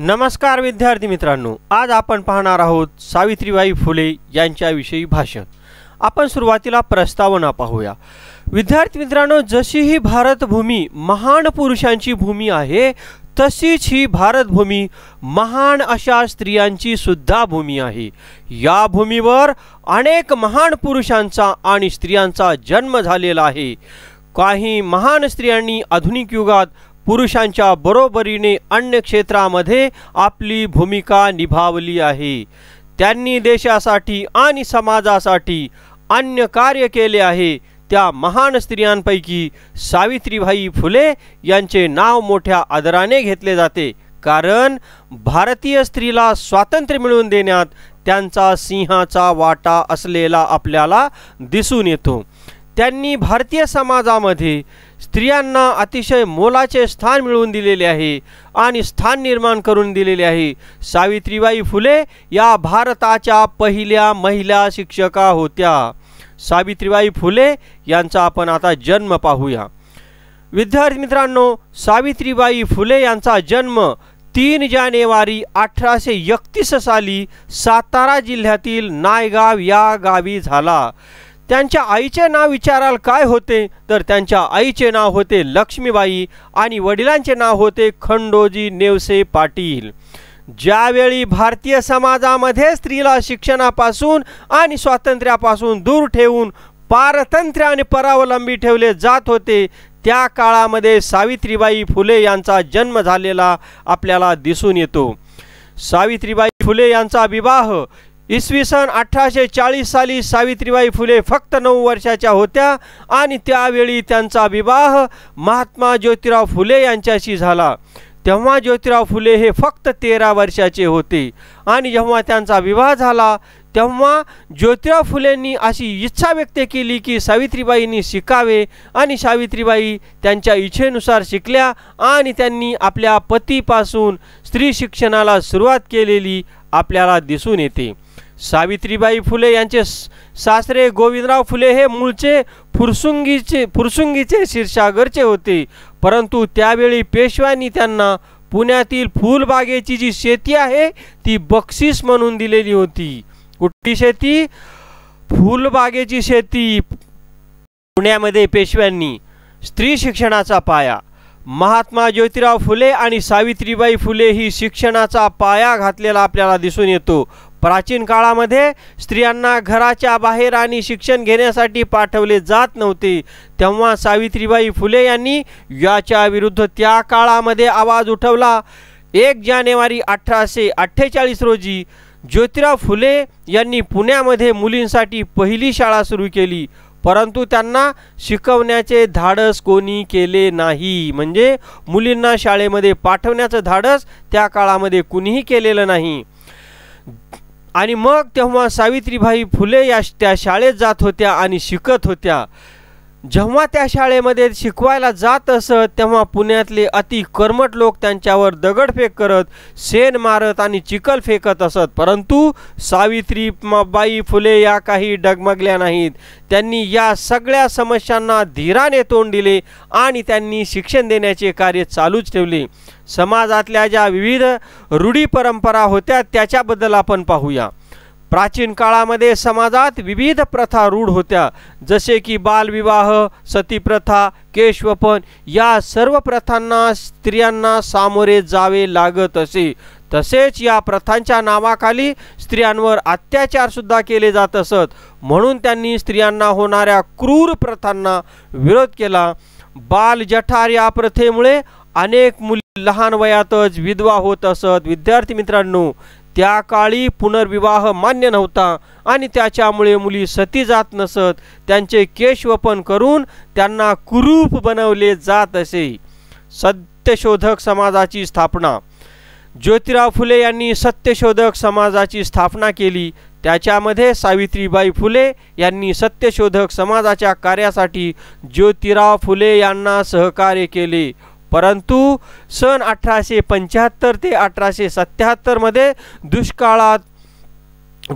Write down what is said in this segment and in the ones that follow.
नमस्कार विद्यार्थी मित्रांनो आज आपण पाहणार आहोत सावित्रीबाई फुले यांच्याविषयी भाषण आपण सुरुवातीला प्रस्तावना पाहूया विद्यार्थी मित्रांनो जशी ही भारतभूमी महान पुरुषांची भूमी आहे तशीच ही भारतभूमी महान अशा स्त्रियांची सुद्धा भूमी आहे या भूमीवर अनेक महान पुरुषांचा आणि स्त्रियांचा जन्म झालेला आहे काही महान स्त्रियांनी आधुनिक युगात पुरुषांच्या बरोबरीने अन्य क्षेत्रामध्ये आपली भूमिका निभावली आहे त्यांनी देशासाठी आणि समाजासाठी अन्य कार्य केले आहे त्या महान स्त्रियांपैकी सावित्रीबाई फुले यांचे नाव मोठ्या आदराने घेतले जाते कारण भारतीय स्त्रीला स्वातंत्र्य मिळवून देण्यात त्यांचा सिंहाचा वाटा असलेला आपल्याला दिसून येतो त्यांनी भारतीय समाजामध्ये स्त्रियांना अतिशय मोलाचे स्थान मिळवून दिलेले आहे आणि स्थान निर्माण करून दिलेले आहे सावित्रीबाई फुले या भारताच्या पहिल्या महिला शिक्षका होत्या सावित्रीबाई फुले यांचा आपण आता जन्म पाहूया विद्यार्थी मित्रांनो सावित्रीबाई फुले यांचा जन्म तीन जानेवारी अठराशे एकतीस साली सातारा जिल्ह्यातील नायगाव या गावी झाला त्यांच्या आईचे नाव विचाराल काय होते तर त्यांच्या आईचे नाव होते लक्ष्मीबाई आणि वडिलांचे नाव होते खंडोजी नेवसे पाटील ज्यावेळी भारतीय समाजामध्ये स्त्रीला शिक्षणापासून आणि स्वातंत्र्यापासून दूर ठेवून पारतंत्र्य आणि परावलंबी ठेवले जात होते त्या काळामध्ये सावित्रीबाई फुले यांचा जन्म झालेला आपल्याला दिसून येतो सावित्रीबाई फुले यांचा विवाह इसवी सन अठराशे चाळीस साली सावित्रीबाई फुले फक्त नऊ वर्षाच्या होत्या आणि त्यावेळी त्यांचा विवाह महात्मा ज्योतिराव फुले यांच्याशी झाला तेव्हा ज्योतिराव फुले हे फक्त तेरा वर्षाचे होते आणि जेव्हा त्यांचा विवाह झाला तेव्हा ज्योतिराव फुलेंनी अशी इच्छा व्यक्त केली की सावित्रीबाईंनी शिकावे आणि सावित्रीबाई त्यांच्या इच्छेनुसार शिकल्या आणि त्यांनी आपल्या पतीपासून स्त्री शिक्षणाला सुरुवात केलेली आपल्याला दिसून येते सावित्रीबाई फुले यांचे सासरे गोविंदराव फुले हे मूळचे फुरसुंगीचे फुरसुंगीचे शिरसागरचे होते परंतु त्यावेळी पेशव्यांनी त्यांना पुण्यातील फुलबागेची जी शेती आहे ती बक्षीस म्हणून दिलेली होती कुठली शेती फुलबागेची शेती पुण्यामध्ये पेशव्यांनी स्त्री शिक्षणाचा पाया महात्मा ज्योतिराव फुले आणि सावित्रीबाई फुले ही शिक्षणाचा पाया घातलेला आपल्याला दिसून येतो प्राचीन काळामध्ये स्त्रियांना घराच्या बाहेर आणि शिक्षण घेण्यासाठी पाठवले जात नव्हते तेव्हा सावित्रीबाई फुले यांनी याच्या विरुद्ध त्या काळामध्ये आवाज उठवला एक जानेवारी अठराशे अठ्ठेचाळीस रोजी ज्योतिराव फुले यांनी पुण्यामध्ये मुलींसाठी पहिली शाळा सुरू केली परंतु त्यांना शिकवण्याचे धाडस कोणी केले नाही म्हणजे मुलींना शाळेमध्ये पाठवण्याचं धाडस त्या काळामध्ये कुणीही केलेलं नाही आणि मग तेव्हा सावित्रीबाई फुले या त्या शाळेत जात होत्या आणि शिकत होत्या जेव्हा त्या शाळेमध्ये शिकवायला जात असत तेव्हा पुण्यातले अति कर्मट लोक त्यांच्यावर दगडफेक करत सेन मारत आणि चिखल फेकत असत परंतु सावित्री बाई फुले या काही डगमगल्या नाहीत त्यांनी या सगळ्या समस्यांना धीराने तोंड दिले आणि त्यांनी शिक्षण देण्याचे कार्य चालूच ठेवले समाजातल्या ज्या विविध रूढी परंपरा होत्या त्याच्याबद्दल आपण पाहूया प्राचीन काळामध्ये समाजात विविध प्रथा रूढ होत्या जसे की बालविवाह सतीप्रथा केशवपन या सर्व प्रथांना स्त्रियांना सामोरे जावे लागत असे तसेच या प्रथांच्या नावाखाली स्त्रियांवर अत्याचारसुद्धा केले जात असत म्हणून त्यांनी स्त्रियांना होणाऱ्या क्रूर प्रथांना विरोध केला बाल जठार या प्रथेमुळे अनेक मुली लहान वयातच विधवा होत असत विद्यार्थी मित्रांनो त्या काळी पुनर्विवाह मान्य नव्हता आणि त्याच्यामुळे मुली सती जात नसत त्यांचे केशवपन करून त्यांना कुरूप बनवले जात असे सत्यशोधक समाजाची स्थापना ज्योतिराव फुले यांनी सत्यशोधक समाजाची स्थापना केली त्याच्यामध्ये सावित्रीबाई फुले यांनी सत्यशोधक समाजाच्या कार्यासाठी ज्योतिराव फुले यांना सहकार्य केले परंतु सन अठराशे पंच्याहत्तर ते अठराशे सत्याहत्तरमध्ये दुष्काळात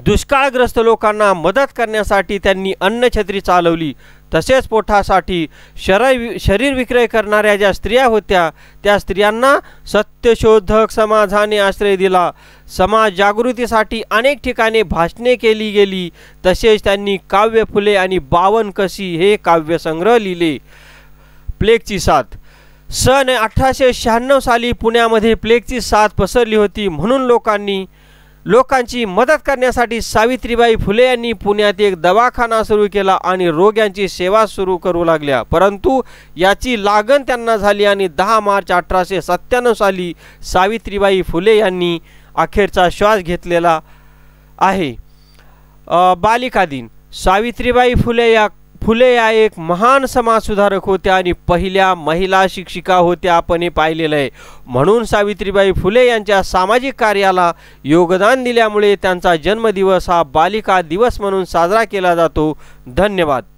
दुष्काळग्रस्त लोकांना मदत करण्यासाठी त्यांनी अन्नछत्री चालवली तसेच पोठासाठी शरीर शरीर विक्रय करणाऱ्या ज्या स्त्रिया होत्या त्या स्त्रियांना सत्यशोधक समाजाने आश्रय दिला समाज जागृतीसाठी अनेक ठिकाणी भाषणे केली गेली तसेच त्यांनी काव्य फुले आणि बावन कशी हे काव्यसंग्रह लिहिले प्लेगची साथ सन अठराशे शहाण्णव साली पुण्यामध्ये प्लेगची साथ पसरली होती म्हणून लोकांनी लोकांची मदत करण्यासाठी सावित्रीबाई फुले यांनी पुण्यात एक दवाखाना सुरू केला आणि रोग्यांची सेवा सुरू करू लागल्या परंतु याची लागण त्यांना झाली आणि दहा मार्च अठराशे सत्त्याण्णव साली सावित्रीबाई फुले यांनी अखेरचा श्वास घेतलेला आहे बालिका दिन सावित्रीबाई फुले या फुले या एक महान समाजसुधारक होत्या आणि पहिल्या महिला शिक्षिका होत्या आपण हे पाहिलेलं आहे म्हणून सावित्रीबाई फुले यांच्या सामाजिक कार्याला योगदान दिल्यामुळे त्यांचा जन्मदिवस हा बालिका दिवस म्हणून साजरा केला जातो धन्यवाद